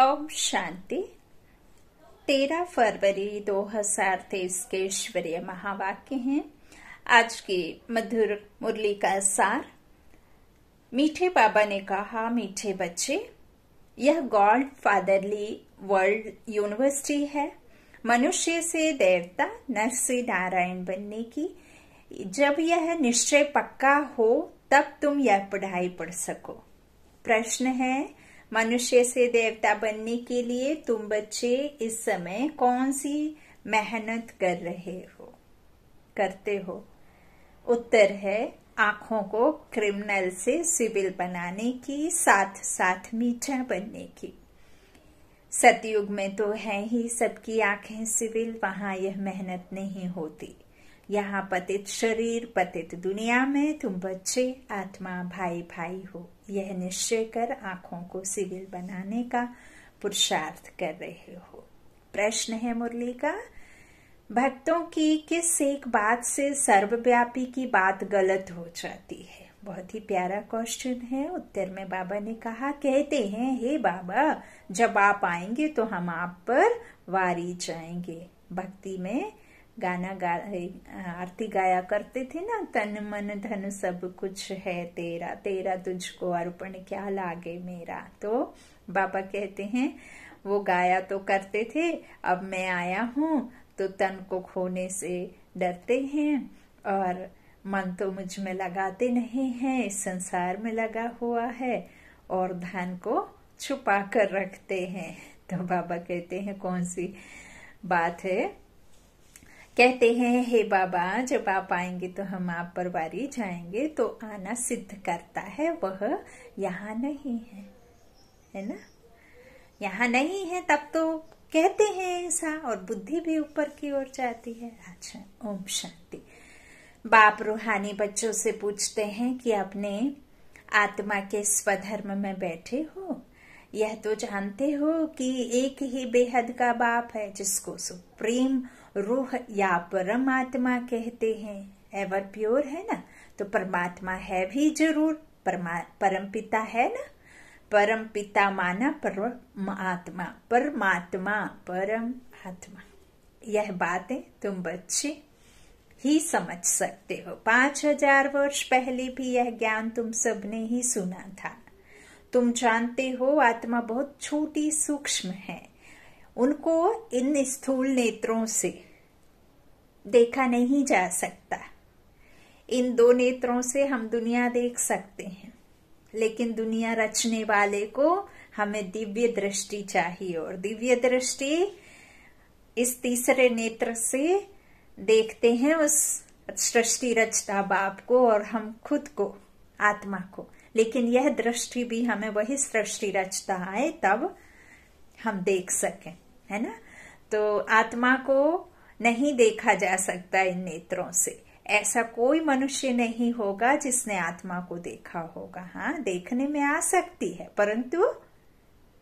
ओम शांति तेरह फरवरी 2023 के ईश्वरीय महावाक्य हैं आज के मधुर मुरली का सार मीठे बाबा ने कहा मीठे बच्चे यह गॉड फादरली वर्ल्ड यूनिवर्सिटी है मनुष्य से देवता नर से नारायण बनने की जब यह निश्चय पक्का हो तब तुम यह पढ़ाई पढ़ सको प्रश्न है मनुष्य से देवता बनने के लिए तुम बच्चे इस समय कौन सी मेहनत कर रहे हो करते हो उत्तर है आंखों को क्रिमिनल से सिविल बनाने की साथ साथ मीठा बनने की सतयुग में तो है ही सबकी आंखें सिविल वहां यह मेहनत नहीं होती यहाँ पतित शरीर पतित दुनिया में तुम बच्चे आत्मा भाई भाई हो यह निश्चय कर आंखों को सिविल बनाने का पुरुषार्थ कर रहे हो प्रश्न है मुरली का भक्तों की किस एक बात से सर्वव्यापी की बात गलत हो जाती है बहुत ही प्यारा क्वेश्चन है उत्तर में बाबा ने कहा कहते हैं हे बाबा जब आप आएंगे तो हम आप पर वारी जाएंगे भक्ति में गाना गा आरती गाया करते थे ना तन मन धन सब कुछ है तेरा तेरा तुझको अर्पण क्या लागे मेरा तो बाबा कहते हैं वो गाया तो करते थे अब मैं आया हूँ तो तन को खोने से डरते हैं और मन तो मुझ में लगाते नहीं है इस संसार में लगा हुआ है और धन को छुपा कर रखते हैं तो बाबा कहते हैं कौन सी बात है कहते हैं हे बाबा जब आप आएंगे तो हम आप पर वारी जाएंगे तो आना सिद्ध करता है वह यहाँ नहीं है है ना यहाँ नहीं है तब तो कहते हैं ऐसा और बुद्धि भी ऊपर की ओर जाती है अच्छा ओम शांति बाप रूहानी बच्चों से पूछते हैं कि अपने आत्मा के स्वधर्म में बैठे हो यह तो जानते हो कि एक ही बेहद का बाप है जिसको सुप्रीम रूह या परमात्मा कहते हैं एवर प्योर है ना तो परमात्मा है भी जरूर परमा परम पिता है ना परम पिता माना आत्मा परमात्मा परम आत्मा यह बातें तुम बच्चे ही समझ सकते हो पांच हजार वर्ष पहले भी यह ज्ञान तुम सबने ही सुना था तुम जानते हो आत्मा बहुत छोटी सूक्ष्म है उनको इन स्थूल नेत्रों से देखा नहीं जा सकता इन दो नेत्रों से हम दुनिया देख सकते हैं लेकिन दुनिया रचने वाले को हमें दिव्य दृष्टि चाहिए और दिव्य दृष्टि इस तीसरे नेत्र से देखते हैं उस सृष्टि रचता बाप को और हम खुद को आत्मा को लेकिन यह दृष्टि भी हमें वही सृष्टि रचता है तब हम देख सकें है ना तो आत्मा को नहीं देखा जा सकता इन नेत्रों से ऐसा कोई मनुष्य नहीं होगा जिसने आत्मा को देखा होगा हाँ देखने में आ सकती है परंतु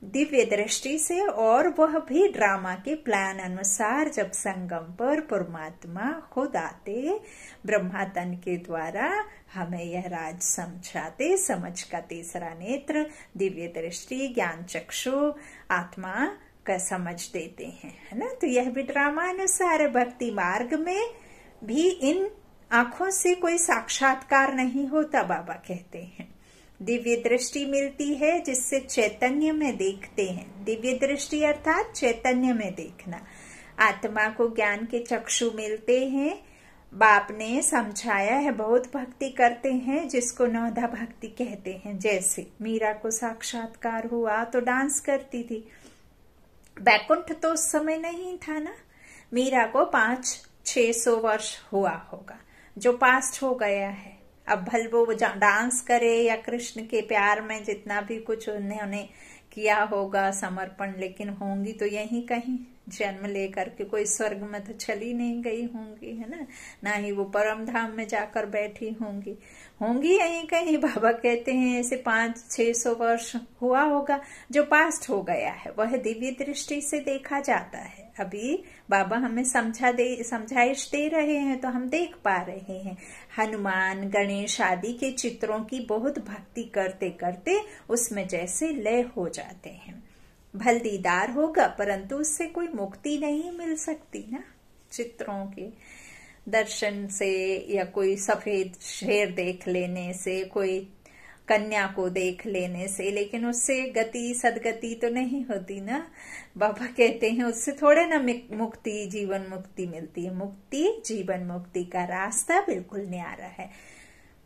दिव्य दृष्टि से और वह भी ड्रामा के प्लान अनुसार जब संगम पर परमात्मा खुद आते तन के द्वारा हमें यह राज समझाते समझ का तीसरा नेत्र दिव्य दृष्टि ज्ञान चक्षु आत्मा का समझ देते हैं है ना तो यह भी ड्रामा अनुसार भक्ति मार्ग में भी इन आंखों से कोई साक्षात्कार नहीं होता बाबा कहते हैं दिव्य दृष्टि मिलती है जिससे चैतन्य में देखते हैं दिव्य दृष्टि अर्थात चैतन्य में देखना आत्मा को ज्ञान के चक्षु मिलते हैं बाप ने समझाया है बहुत भक्ति करते हैं जिसको नौधा भक्ति कहते हैं जैसे मीरा को साक्षात्कार हुआ तो डांस करती थी बैकुंठ तो उस समय नहीं था ना मीरा को पांच छह सौ वर्ष हुआ होगा जो पास्ट हो गया है अब भल वो डांस करे या कृष्ण के प्यार में जितना भी कुछ उन्होंने किया होगा समर्पण लेकिन होंगी तो यही कहीं जन्म लेकर के कोई स्वर्ग में तो चली नहीं गई होंगी है ना ना ही वो परम धाम में जाकर बैठी होंगी होंगी यहीं कहीं बाबा कहते हैं ऐसे पांच छह सौ वर्ष हुआ होगा जो पास्ट हो गया है वह दिव्य दृष्टि से देखा जाता है अभी बाबा हमें समझा दे समझाइश दे रहे हैं तो हम देख पा रहे हैं हनुमान गणेश आदि के चित्रों की बहुत भक्ति करते करते उसमें जैसे लय हो जाते हैं भल दीदार होगा परंतु उससे कोई मुक्ति नहीं मिल सकती ना चित्रों के दर्शन से या कोई सफेद शेर देख लेने से कोई कन्या को देख लेने से लेकिन उससे गति सदगति तो नहीं होती ना बाबा कहते हैं उससे थोड़े ना मुक्ति जीवन मुक्ति मिलती है मुक्ति जीवन मुक्ति का रास्ता बिल्कुल न्यारा है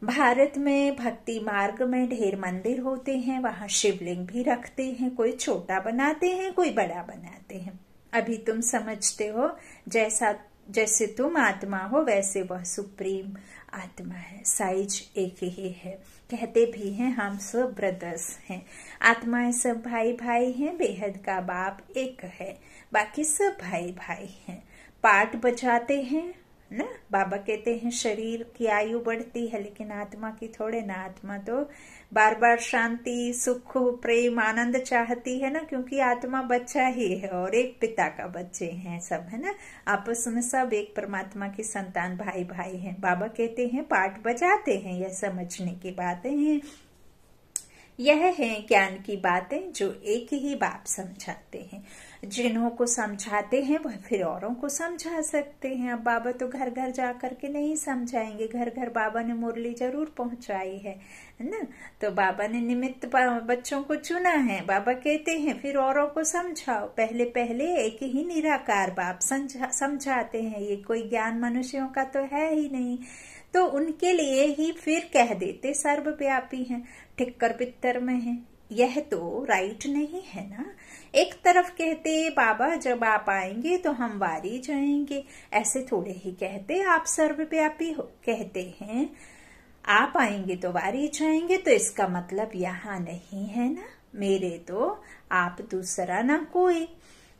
भारत में भक्ति मार्ग में ढेर मंदिर होते हैं वहां शिवलिंग भी रखते हैं कोई छोटा बनाते हैं कोई बड़ा बनाते हैं अभी तुम समझते हो जैसा जैसे तुम आत्मा हो वैसे वह सुप्रीम आत्मा है साइज एक ही है कहते भी हैं हम सब ब्रदर्स हैं आत्माएं सब भाई भाई हैं बेहद का बाप एक है बाकी सब भाई भाई हैं पाठ बजाते हैं ना बाबा कहते हैं शरीर की आयु बढ़ती है लेकिन आत्मा की थोड़े ना आत्मा तो बार बार शांति सुख प्रेम आनंद चाहती है ना क्योंकि आत्मा बच्चा ही है और एक पिता का बच्चे हैं सब है ना आपस में सब एक परमात्मा की संतान भाई भाई हैं बाबा कहते हैं पाठ बजाते हैं यह समझने की बातें हैं यह है ज्ञान की बातें जो एक ही बाप समझाते हैं जिन्हों को समझाते हैं वह फिर औरों को समझा सकते हैं अब बाबा तो घर घर जा कर के नहीं समझाएंगे घर घर बाबा ने मुरली जरूर पहुंचाई है ना तो बाबा ने निमित्त बच्चों को चुना है बाबा कहते हैं फिर औरों को समझाओ पहले पहले एक ही निराकार बाप समझा समझाते हैं ये कोई ज्ञान मनुष्यों का तो है ही नहीं तो उनके लिए ही फिर कह देते सर्वव्यापी हैं ठिक्कर पित्तर में हैं यह तो राइट नहीं है ना एक तरफ कहते बाबा जब आप आएंगे तो हम वारी जाएंगे ऐसे थोड़े ही कहते आप सर्वव्यापी हो कहते हैं आप आएंगे तो वारी जाएंगे तो इसका मतलब यहाँ नहीं है ना मेरे तो आप दूसरा ना कोई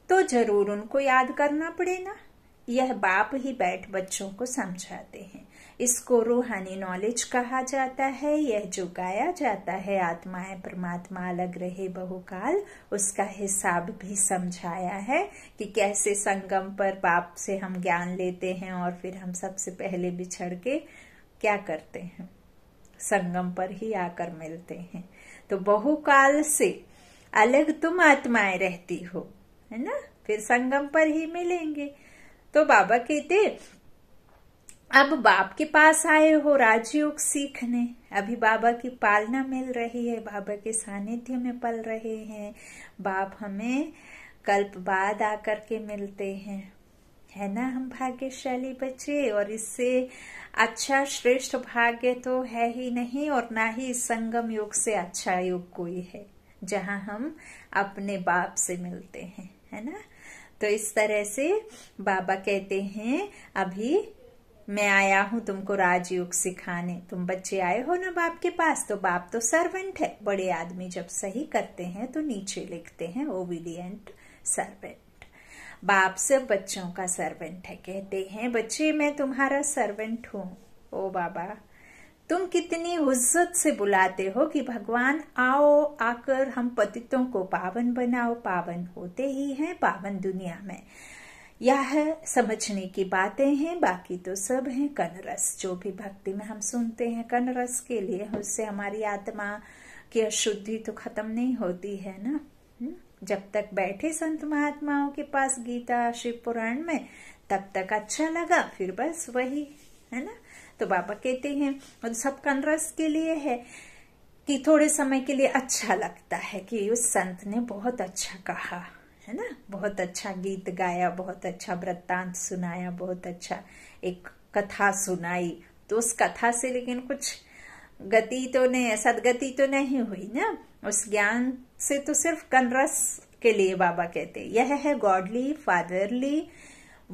तो जरूर उनको याद करना पड़े ना यह बाप ही बैठ बच्चों को समझाते हैं इसको रूहानी नॉलेज कहा जाता है यह जो गाया जाता है आत्माएं परमात्मा अलग रहे बहुकाल उसका हिसाब भी समझाया है कि कैसे संगम पर बाप से हम ज्ञान लेते हैं और फिर हम सबसे पहले बिछड़ के क्या करते हैं संगम पर ही आकर मिलते हैं तो बहुकाल से अलग तुम आत्माएं रहती हो है ना फिर संगम पर ही मिलेंगे तो बाबा कहते अब बाप के पास आए हो राजयोग सीखने अभी बाबा की पालना मिल रही है बाबा के सानिध्य में पल रहे हैं बाप हमें कल्प बाद आकर के मिलते हैं है ना हम भाग्यशाली बच्चे और इससे अच्छा श्रेष्ठ भाग्य तो है ही नहीं और ना ही संगम योग से अच्छा योग कोई है जहाँ हम अपने बाप से मिलते हैं है ना तो इस तरह से बाबा कहते हैं अभी मैं आया हूँ तुमको राजयोग सिखाने तुम बच्चे आए हो ना बाप के पास तो बाप तो सर्वेंट है बड़े आदमी जब सही करते हैं तो नीचे लिखते हैं ओबीडियंट सर्वेंट बाप सब बच्चों का सर्वेंट है कहते हैं बच्चे मैं तुम्हारा सर्वेंट हूँ ओ बाबा तुम कितनी हुज्जत से बुलाते हो कि भगवान आओ आकर हम पतितों को पावन बनाओ पावन होते ही हैं पावन दुनिया में यह समझने की बातें हैं बाकी तो सब हैं कनरस जो भी भक्ति में हम सुनते हैं कनरस के लिए उससे हमारी आत्मा की अशुद्धि तो खत्म नहीं होती है ना हम्म? जब तक बैठे संत महात्माओं के पास गीता शिव पुराण में तब तक अच्छा लगा फिर बस वही है ना तो बाबा कहते हैं और सब कनरस के लिए है कि थोड़े समय के लिए अच्छा लगता है कि उस संत ने बहुत अच्छा कहा है ना बहुत अच्छा गीत गाया बहुत अच्छा वृत्तांत सुनाया बहुत अच्छा एक कथा सुनाई तो उस कथा से लेकिन कुछ गति तो नहीं सदगति तो नहीं हुई ना उस ज्ञान से तो सिर्फ कनरस के लिए बाबा कहते यह है godly fatherly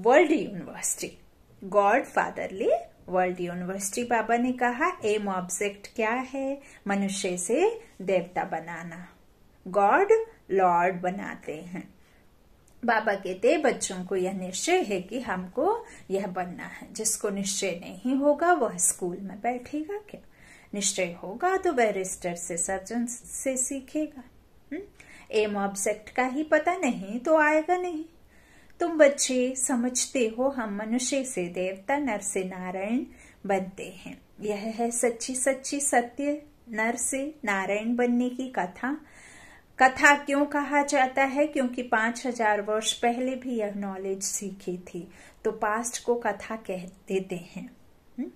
world university god fatherly world university बाबा ने कहा एम ऑब्जेक्ट क्या है मनुष्य से देवता बनाना गॉड लॉर्ड बनाते हैं बाबा कहते बच्चों को यह निश्चय है कि हमको यह बनना है जिसको निश्चय नहीं होगा वह स्कूल में बैठेगा क्या निश्चय होगा तो बैरिस्टर से सर्जन से सीखेगा हम्म? एम ऑब्जेक्ट का ही पता नहीं तो आएगा नहीं तुम बच्चे समझते हो हम मनुष्य से देवता नर से नारायण बनते हैं यह है सच्ची सच्ची सत्य नर से नारायण बनने की कथा कथा क्यों कहा जाता है क्योंकि पांच हजार वर्ष पहले भी यह नॉलेज सीखी थी तो पास्ट को कथा कह देते हैं हम्म?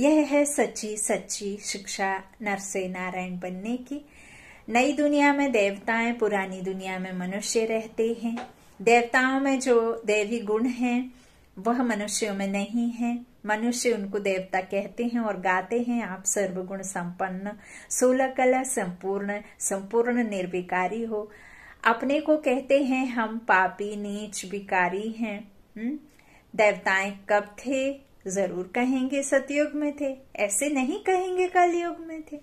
यह है सच्ची सच्ची शिक्षा नरसे नारायण बनने की नई दुनिया में देवताएं पुरानी दुनिया में मनुष्य रहते हैं देवताओं में जो देवी गुण हैं वह मनुष्यों में नहीं है मनुष्य उनको देवता कहते हैं और गाते हैं आप सर्वगुण संपन्न सोलह कला संपूर्ण संपूर्ण निर्विकारी हो अपने को कहते हैं हम पापी नीच विकारी हैं हम्म? देवताएं कब थे जरूर कहेंगे सतयुग में थे ऐसे नहीं कहेंगे कलयुग में थे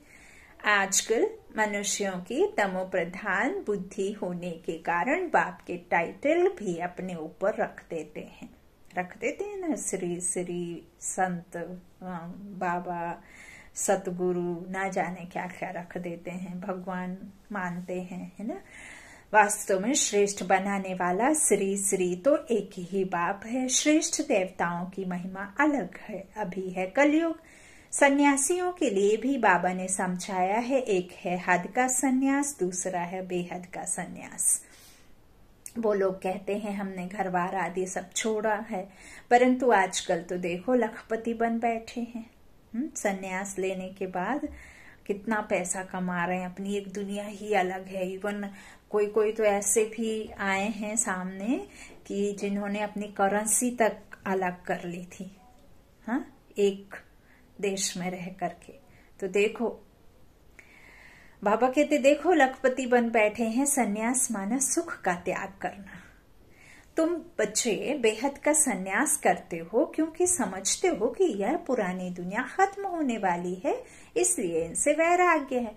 आजकल मनुष्यों की तमो प्रधान बुद्धि होने के कारण बाप के टाइटल भी अपने ऊपर रख देते हैं रख देते हैं ना श्री श्री संत बाबा सतगुरु ना जाने क्या क्या रख देते हैं भगवान मानते हैं है ना वास्तव में श्रेष्ठ बनाने वाला श्री श्री तो एक ही बाप है श्रेष्ठ देवताओं की महिमा अलग है अभी है कलयुग सन्यासियों के लिए भी बाबा ने समझाया है एक है हद का सन्यास दूसरा है बेहद का सन्यास वो लोग कहते हैं हमने घर बार आदि सब छोड़ा है परंतु आजकल तो देखो लखपति बन बैठे हैं हम्म, संन्यास लेने के बाद कितना पैसा कमा रहे हैं अपनी एक दुनिया ही अलग है इवन कोई कोई तो ऐसे भी आए हैं सामने कि जिन्होंने अपनी करेंसी तक अलग कर ली थी हाँ एक देश में रह करके तो देखो बाबा कहते देखो लखपति बन बैठे हैं सन्यास माना सुख का त्याग करना तुम बच्चे बेहद का सन्यास करते हो क्योंकि समझते हो कि यह पुरानी दुनिया खत्म होने वाली है इसलिए इनसे वैराग्य है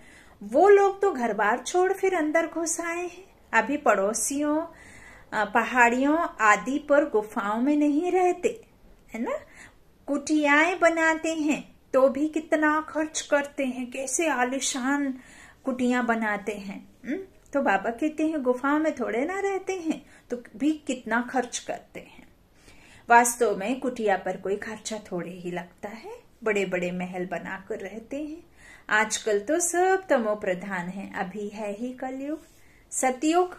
वो लोग तो घर बार छोड़ फिर अंदर घुस आए हैं अभी पड़ोसियों पहाड़ियों आदि पर गुफाओं में नहीं रहते है ना कुटियाएं बनाते हैं तो भी कितना खर्च करते हैं कैसे आलिशान कुटिया बनाते हैं हम्म? तो बाबा कहते हैं गुफा में थोड़े ना रहते हैं तो भी कितना खर्च करते हैं वास्तव में कुटिया पर कोई खर्चा थोड़े ही लगता है बड़े बड़े महल बनाकर रहते हैं आजकल तो सब तमो प्रधान है अभी है ही कलयुग सतयुग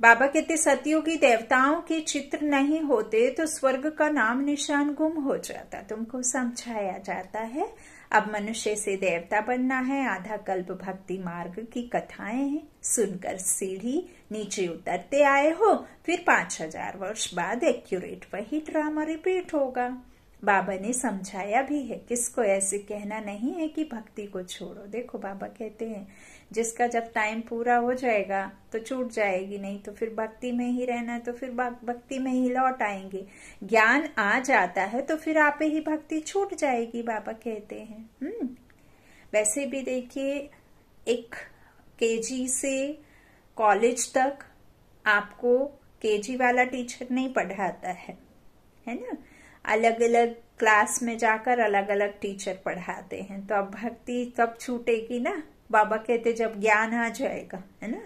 बाबा कहते सतयुगी देवताओं के चित्र नहीं होते तो स्वर्ग का नाम निशान गुम हो जाता तुमको समझाया जाता है अब मनुष्य से देवता बनना है आधा कल्प भक्ति मार्ग की कथाएं हैं सुनकर सीढ़ी नीचे उतरते आए हो फिर पांच हजार वर्ष बाद एक्यूरेट वही ड्रामा रिपीट होगा बाबा ने समझाया भी है किसको ऐसे कहना नहीं है कि भक्ति को छोड़ो देखो बाबा कहते हैं जिसका जब टाइम पूरा हो जाएगा तो छूट जाएगी नहीं तो फिर भक्ति में ही रहना है तो फिर भक्ति में ही लौट आएंगे ज्ञान आ जाता है तो फिर आप ही भक्ति छूट जाएगी बाबा कहते हैं हम्म वैसे भी देखिए एक केजी से कॉलेज तक आपको केजी वाला टीचर नहीं पढ़ाता है है ना अलग अलग क्लास में जाकर अलग अलग टीचर पढ़ाते हैं तो अब भक्ति तब छूटेगी ना बाबा कहते जब ज्ञान आ जाएगा है ना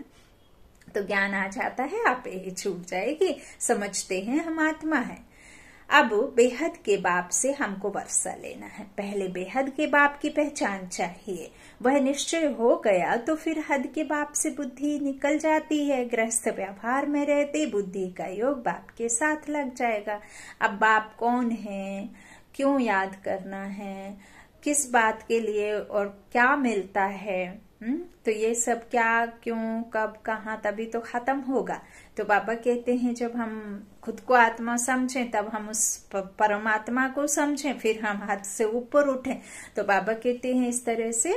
तो ज्ञान आ जाता है आप ये छूट जाएगी समझते हैं हम आत्मा है अब बेहद के बाप से हमको वर्षा लेना है पहले बेहद के बाप की पहचान चाहिए वह निश्चय हो गया तो फिर हद के बाप से बुद्धि निकल जाती है ग्रस्त व्यवहार में रहते बुद्धि का योग बाप के साथ लग जाएगा अब बाप कौन है क्यों याद करना है किस बात के लिए और क्या मिलता है हुँ? हम्म, तो ये सब क्या क्यों कब कहाँ तभी तो खत्म होगा तो बाबा कहते हैं जब हम खुद को आत्मा समझें तब हम उस परमात्मा को समझें फिर हम हाथ से ऊपर उठें तो बाबा कहते हैं इस तरह से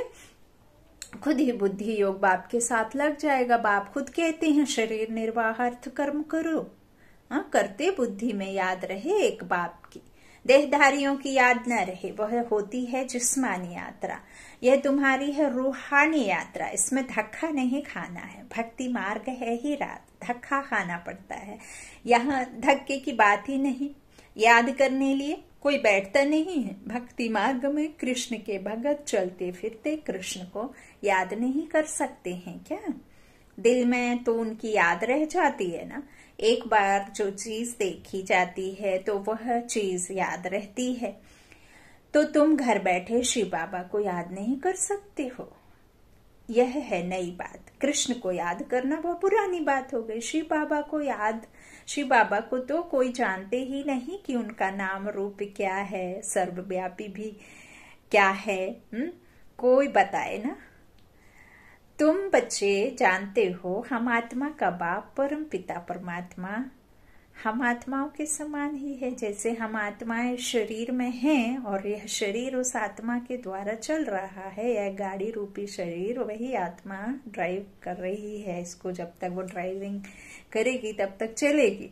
खुद ही बुद्धि योग बाप के साथ लग जाएगा बाप खुद कहते हैं शरीर निर्वाह अर्थ कर्म करो हाँ करते बुद्धि में याद रहे एक बाप की देहधारियों की याद न रहे वह होती है जिस्मानी यात्रा यह तुम्हारी है रूहानी यात्रा इसमें धक्का नहीं खाना है भक्ति मार्ग है ही रात धक्का खाना पड़ता है यहाँ धक्के की बात ही नहीं याद करने लिए कोई बैठता नहीं है भक्ति मार्ग में कृष्ण के भगत चलते फिरते कृष्ण को याद नहीं कर सकते हैं क्या दिल में तो उनकी याद रह जाती है ना एक बार जो चीज देखी जाती है तो वह चीज याद रहती है तो तुम घर बैठे शिव बाबा को याद नहीं कर सकते हो यह है नई बात कृष्ण को याद करना वह पुरानी बात हो गई शिव बाबा को याद श्री बाबा को तो कोई जानते ही नहीं कि उनका नाम रूप क्या है सर्वव्यापी भी क्या है हुँ? हम्म? कोई बताए ना तुम बच्चे जानते हो हम आत्मा का बाप परम पिता परमात्मा हम आत्माओं के समान ही है जैसे हम आत्माएं शरीर में हैं और यह शरीर उस आत्मा के द्वारा चल रहा है यह गाड़ी रूपी शरीर वही आत्मा ड्राइव कर रही है इसको जब तक वो ड्राइविंग करेगी तब तक चलेगी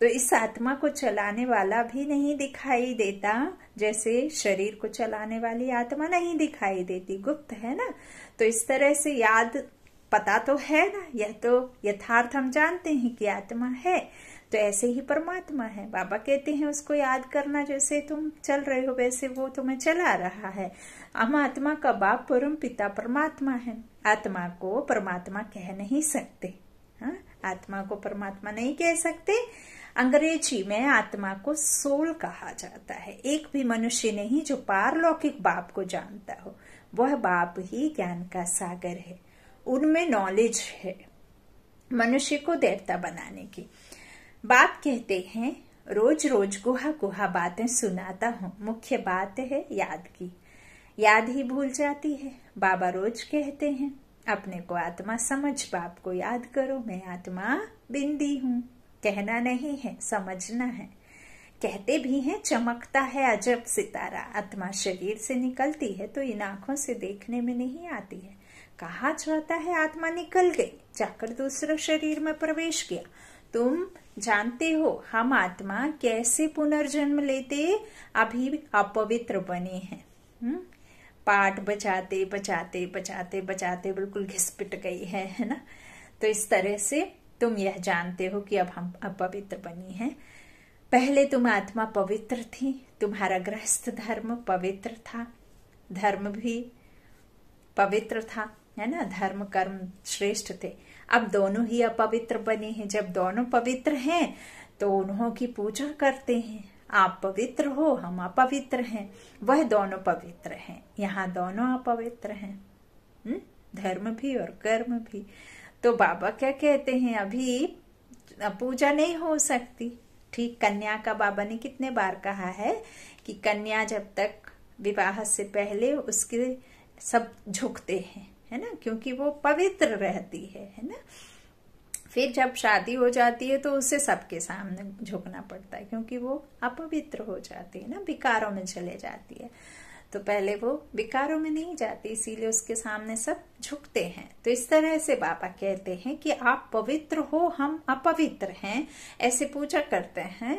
तो इस आत्मा को चलाने वाला भी नहीं दिखाई देता जैसे शरीर को चलाने वाली आत्मा नहीं दिखाई देती गुप्त है ना तो इस तरह से याद पता तो है ना यह तो यथार्थ हम जानते हैं कि आत्मा है तो ऐसे ही परमात्मा है बाबा कहते हैं उसको याद करना जैसे तुम चल रहे हो वैसे वो तुम्हें चला रहा है हम आत्मा का बाप परम पिता परमात्मा है आत्मा को परमात्मा कह नहीं सकते हा? आत्मा को परमात्मा नहीं कह सकते अंग्रेजी में आत्मा को सोल कहा जाता है एक भी मनुष्य नहीं जो पारलौकिक बाप को जानता हो वह बाप ही ज्ञान का सागर है उनमें नॉलेज है मनुष्य को देवता बनाने की बाप कहते हैं रोज रोज गुहा गुहा बातें सुनाता हूँ मुख्य बात है याद की याद ही भूल जाती है बाबा रोज कहते हैं अपने को आत्मा समझ बाप को याद करो मैं आत्मा बिंदी हूँ कहना नहीं है समझना है कहते भी हैं चमकता है अजब सितारा आत्मा शरीर से निकलती है तो इन आंखों से देखने में नहीं आती है कहा जाता है आत्मा निकल गई जाकर दूसरे शरीर में प्रवेश किया तुम जानते हो हम आत्मा कैसे पुनर्जन्म लेते अभी अपवित्र बने हैं हम्म? पाठ बचाते बचाते बचाते बचाते बिल्कुल घिसपिट गई है है ना तो इस तरह से तुम यह जानते हो कि अब हम अपवित्र बनी हैं पहले तुम आत्मा पवित्र थी तुम्हारा गृहस्थ धर्म पवित्र था धर्म भी पवित्र था है ना धर्म कर्म श्रेष्ठ थे अब दोनों ही अपवित्र बने हैं जब दोनों पवित्र हैं तो उन्हों की पूजा करते हैं आप पवित्र हो हम अपवित्र हैं वह दोनों पवित्र हैं यहाँ दोनों अपवित्र हैं हम्म? धर्म भी और कर्म भी तो बाबा क्या कहते हैं अभी पूजा नहीं हो सकती ठीक कन्या का बाबा ने कितने बार कहा है कि कन्या जब तक विवाह से पहले उसके सब झुकते हैं है ना क्योंकि वो पवित्र रहती है है ना फिर जब शादी हो जाती है तो उसे सबके सामने झुकना पड़ता है क्योंकि वो अपवित्र हो जाती है ना विकारों में चले जाती है तो पहले वो विकारों में नहीं जाती इसीलिए उसके सामने सब झुकते हैं तो इस तरह से बाबा कहते हैं कि आप पवित्र हो हम अपवित्र हैं ऐसे पूजा करते हैं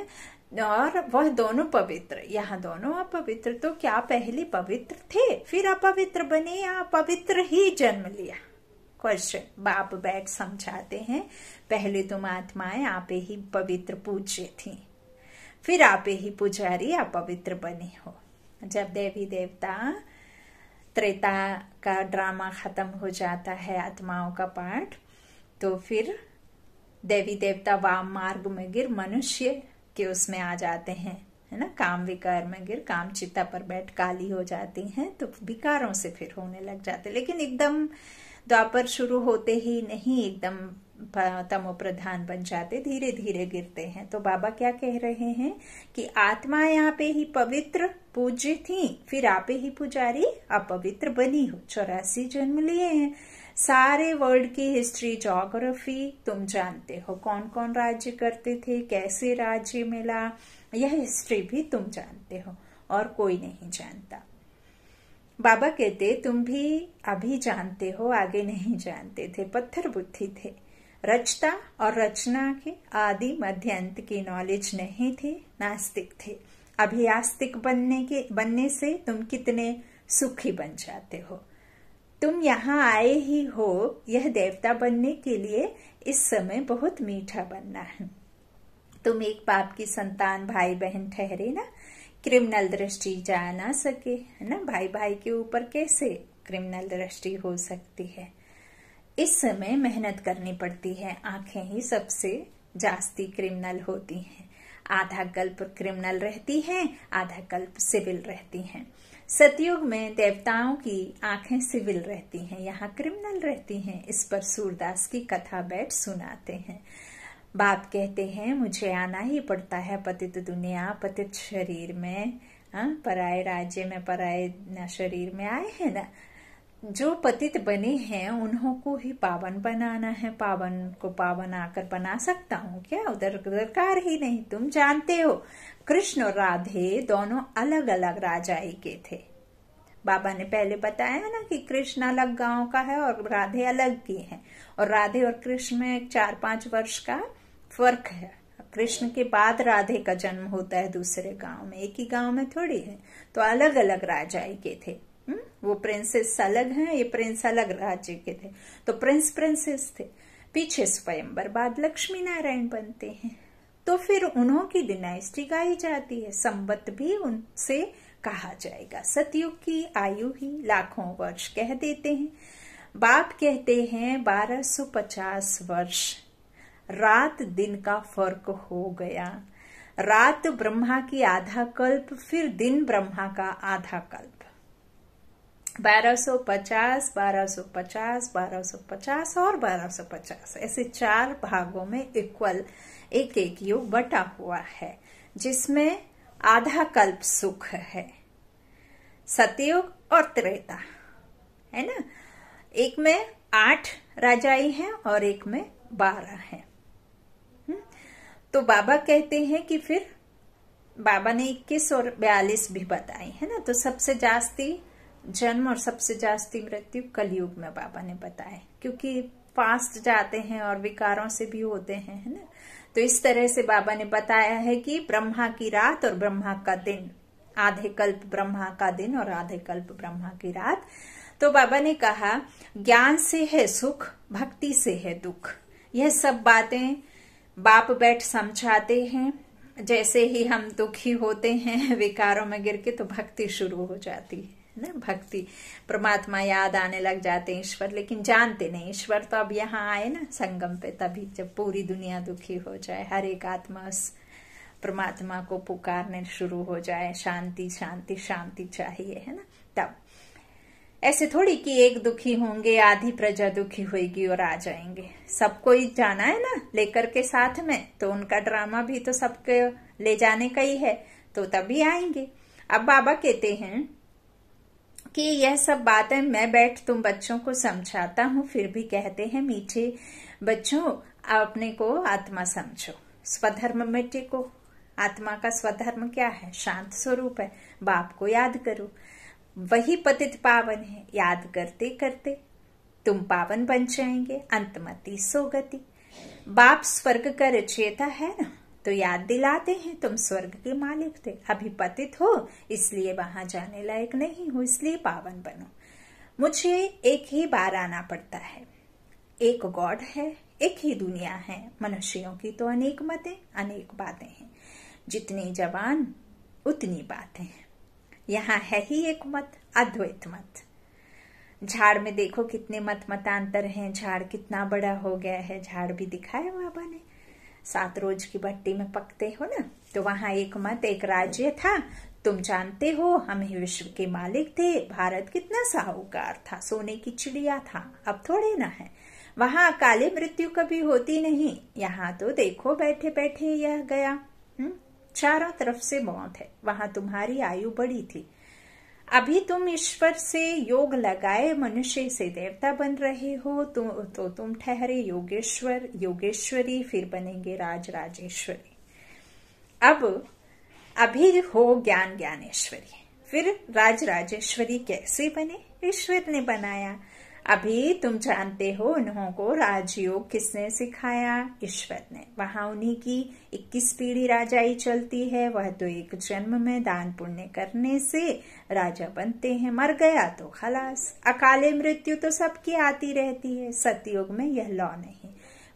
और वह दोनों पवित्र यहाँ दोनों अपवित्र तो क्या पहले पवित्र थे फिर अपवित्र बने या अपवित्र ही जन्म लिया क्वेश्चन बाप बैठ समझाते हैं पहले तुम आत्माएं आप ही पवित्र पूज्य थी फिर आप ही पुजारी अपवित्र बने हो जब देवी देवता त्रेता का ड्रामा खत्म हो जाता है आत्माओं का पाठ तो फिर देवी देवता वाम मार्ग में गिर मनुष्य के उसमें आ जाते हैं है ना काम विकार में गिर काम चिता पर बैठ काली हो जाती हैं तो विकारों से फिर होने लग जाते लेकिन एकदम द्वापर शुरू होते ही नहीं एकदम तमो प्रधान बन जाते धीरे धीरे गिरते हैं तो बाबा क्या कह रहे हैं कि आत्माएं आप ही पवित्र पूज्य थी फिर आप ही पुजारी अपवित्र बनी हो चौरासी जन्म लिए हैं सारे वर्ल्ड की हिस्ट्री जोग्राफी तुम जानते हो कौन कौन राज्य करते थे कैसे राज्य मिला यह हिस्ट्री भी तुम जानते हो और कोई नहीं जानता बाबा कहते तुम भी अभी जानते हो आगे नहीं जानते थे पत्थर बुद्धि थे रचता और रचना के आदि मध्य अंत की नॉलेज नहीं थी नास्तिक थे अभियास्तिक बनने के बनने से तुम कितने सुखी बन जाते हो तुम यहाँ आए ही हो यह देवता बनने के लिए इस समय बहुत मीठा बनना है तुम एक बाप की संतान भाई बहन ठहरे ना क्रिमिनल दृष्टि जा ना सके है ना भाई भाई के ऊपर कैसे क्रिमिनल दृष्टि हो सकती है इस समय मेहनत करनी पड़ती है आंखें ही सबसे जास्ती क्रिमिनल होती हैं आधा कल्प क्रिमिनल रहती हैं आधा कल्प सिविल रहती हैं सतयुग में देवताओं की आंखें सिविल रहती हैं यहाँ क्रिमिनल रहती हैं इस पर सूरदास की कथा बैठ सुनाते हैं बाप कहते हैं मुझे आना ही पड़ता है पतित दुनिया पतित शरीर में हाँ, पराए राज्य में पराए शरीर में आए हैं ना जो पतित बने हैं उन्हों को ही पावन बनाना है पावन को पावन आकर बना सकता हूँ क्या उधर दरकार ही नहीं तुम जानते हो कृष्ण और राधे दोनों अलग अलग राजाई के थे बाबा ने पहले बताया ना कि कृष्ण अलग गांव का है और राधे अलग की है और राधे और कृष्ण में एक चार पांच वर्ष का फर्क है कृष्ण के बाद राधे का जन्म होता है दूसरे गांव में एक ही गांव में थोड़ी है तो अलग अलग राजाई के थे वो प्रिंसेस अलग हैं ये प्रिंस अलग राज्य के थे तो प्रिंस प्रिंसेस थे पीछे स्वयं बाद लक्ष्मी नारायण बनते हैं तो फिर उन्हों की डिनाइस्टी गाई जाती है संबत भी उनसे कहा जाएगा सतयुग की आयु ही लाखों वर्ष कह देते हैं बाप कहते हैं 1250 वर्ष रात दिन का फर्क हो गया रात ब्रह्मा की आधा कल्प फिर दिन ब्रह्मा का आधा कल्प 1250, 1250, 1250 और 1250 ऐसे चार भागों में इक्वल एक एक योग बटा हुआ है जिसमें आधा कल्प सुख है सतयुग और त्रेता है ना एक में आठ राजाई हैं और एक में बारह हैं हम्म? तो बाबा कहते हैं कि फिर बाबा ने इक्कीस और बयालीस भी बताई है ना तो सबसे जास्ती जन्म और सबसे जास्ती मृत्यु कलयुग में बाबा ने बताया क्योंकि फास्ट जाते हैं और विकारों से भी होते हैं है ना तो इस तरह से बाबा ने बताया है कि ब्रह्मा की रात और ब्रह्मा का दिन आधे कल्प ब्रह्मा का दिन और आधे कल्प ब्रह्मा की रात तो बाबा ने कहा ज्ञान से है सुख भक्ति से है दुख यह सब बातें बाप बैठ समझाते हैं जैसे ही हम दुखी होते हैं विकारों में गिर के तो भक्ति शुरू हो जाती है ना भक्ति परमात्मा याद आने लग जाते हैं ईश्वर लेकिन जानते नहीं ईश्वर तो अब यहाँ आए ना संगम पे तभी जब पूरी दुनिया दुखी हो जाए हर एक आत्मा उस परमात्मा को पुकारने शुरू हो जाए शांति शांति शांति चाहिए है ना तब ऐसे थोड़ी कि एक दुखी होंगे आधी प्रजा दुखी होगी और आ जाएंगे सबको ही जाना है ना लेकर के साथ में तो उनका ड्रामा भी तो सबके ले जाने का ही है तो तभी आएंगे अब बाबा कहते हैं कि यह सब बातें मैं बैठ तुम बच्चों को समझाता हूँ फिर भी कहते हैं मीठे बच्चों अपने को आत्मा समझो स्वधर्म मिट्टी को आत्मा का स्वधर्म क्या है शांत स्वरूप है बाप को याद करो वही पतित पावन है याद करते करते तुम पावन बन जाएंगे अंतमति सोगति बाप स्वर्ग का रचयिता है ना तो याद दिलाते हैं तुम स्वर्ग के मालिक थे अभी पतित हो इसलिए वहां जाने लायक नहीं हो इसलिए पावन बनो मुझे एक ही बार आना पड़ता है एक गॉड है एक ही दुनिया है मनुष्यों की तो अनेक मतें अनेक बातें हैं जितनी जवान उतनी बातें हैं यहाँ है ही एक मत अद्वैत मत झाड़ में देखो कितने मत मतांतर हैं झाड़ कितना बड़ा हो गया है झाड़ भी दिखाया बाबा ने सात रोज की भट्टी में पकते हो ना तो वहाँ एक मत एक राज्य था तुम जानते हो हम ही विश्व के मालिक थे भारत कितना साहूकार था सोने की चिड़िया था अब थोड़े ना है वहां काले मृत्यु कभी होती नहीं यहाँ तो देखो बैठे बैठे यह गया हुँ? हम्म, चारों तरफ से मौत है वहां तुम्हारी आयु बड़ी थी अभी तुम ईश्वर से योग लगाए मनुष्य से देवता बन रहे हो तो, तो तुम ठहरे योगेश्वर योगेश्वरी फिर बनेंगे राज राजेश्वरी अब अभी हो ज्ञान ज्ञानेश्वरी फिर राज राजेश्वरी कैसे बने ईश्वर ने बनाया अभी तुम जानते हो उन्हों को राजयोग किसने सिखाया ईश्वर ने वहां उन्हीं की इक्कीस पीढ़ी राजाई चलती है वह तो एक जन्म में दान पुण्य करने से राजा बनते हैं मर गया तो खलास अकाले मृत्यु तो सबकी आती रहती है सतयुग में यह लॉ नहीं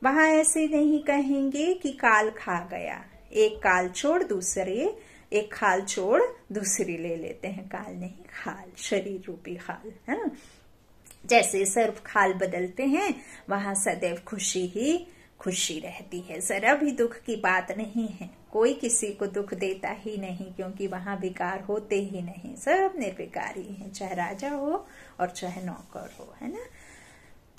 वहां ऐसे नहीं कहेंगे कि काल खा गया एक काल छोड़ दूसरे एक खाल छोड़ दूसरी ले लेते हैं काल नहीं खाल शरीर रूपी खाल है हाँ। ना जैसे सर्फ खाल बदलते हैं वहां सदैव खुशी ही खुशी रहती है जरा भी दुख की बात नहीं है कोई किसी को दुख देता ही नहीं क्योंकि वहां विकार होते ही नहीं सब निर्विकारी हैं चाहे राजा हो और चाहे नौकर हो है ना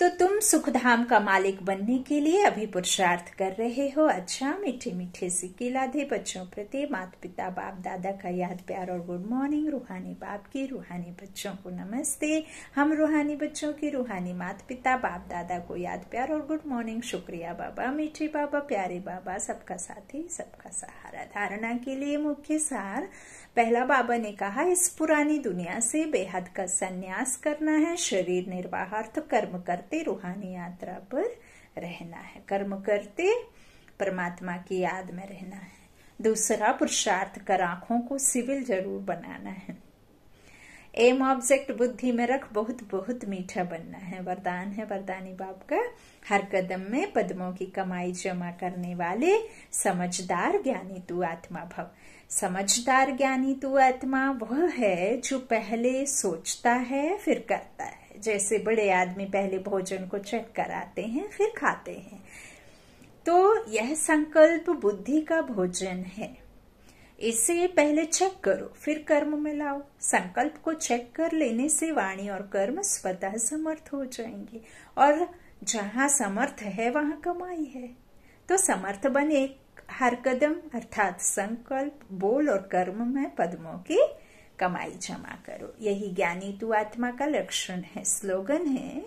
तो तुम सुखधाम का मालिक बनने के लिए अभी पुरुषार्थ कर रहे हो अच्छा मीठे मीठे सिक्के लाधे बच्चों प्रति माता पिता बाप दादा का याद प्यार और गुड मॉर्निंग रूहानी बाप की रूहानी बच्चों को नमस्ते हम रूहानी बच्चों की रूहानी माता पिता बाप दादा को याद प्यार और गुड मॉर्निंग शुक्रिया बाबा मीठे बाबा प्यारे बाबा सबका साथी सबका सहारा धारणा के लिए मुख्य सार पहला बाबा ने कहा इस पुरानी दुनिया से बेहद का संन्यास करना है शरीर निर्वाहार्थ कर्म करते रूहानी यात्रा पर रहना है कर्म करते परमात्मा की याद में रहना है दूसरा पुरुषार्थ कर आंखों को सिविल जरूर बनाना है एम ऑब्जेक्ट बुद्धि में रख बहुत बहुत मीठा बनना है वरदान है वरदानी बाप का हर कदम में पद्मों की कमाई जमा करने वाले समझदार ज्ञानी तू आत्मा भव समझदार ज्ञानी तू आत्मा वह है जो पहले सोचता है फिर करता है जैसे बड़े आदमी पहले भोजन को चेक कराते हैं फिर खाते हैं तो यह संकल्प बुद्धि का भोजन है इसे पहले चेक करो फिर कर्म में लाओ संकल्प को चेक कर लेने से वाणी और कर्म स्वतः समर्थ हो जाएंगे और जहाँ समर्थ है वहाँ कमाई है तो समर्थ बने हर कदम अर्थात संकल्प बोल और कर्म में पद्मों की कमाई जमा करो यही ज्ञानी तू आत्मा का लक्षण है स्लोगन है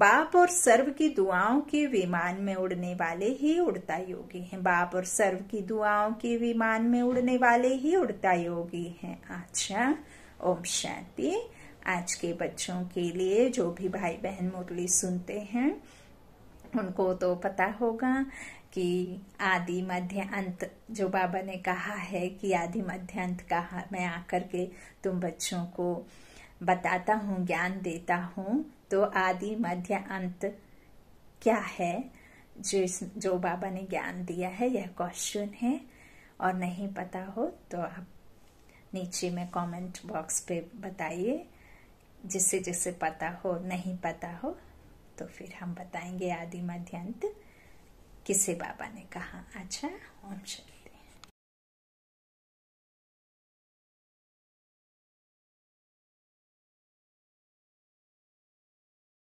बाप और सर्व की दुआओं के विमान में उड़ने वाले ही उड़ता योगी हैं बाप और सर्व की दुआओं के विमान में उड़ने वाले ही उड़ता योगी हैं अच्छा ओम शांति आज के बच्चों के लिए जो भी भाई बहन मुरली सुनते हैं उनको तो पता होगा कि आदि मध्य अंत जो बाबा ने कहा है कि आदि मध्य अंत कहा मैं आकर के तुम बच्चों को बताता हूँ ज्ञान देता हूँ तो आदि मध्य अंत क्या है जिस जो बाबा ने ज्ञान दिया है यह क्वेश्चन है और नहीं पता हो तो आप नीचे में कमेंट बॉक्स पे बताइए जिससे जिसे पता हो नहीं पता हो तो फिर हम बताएंगे आदि मध्यंत किसे बाबा ने कहा अच्छा ओम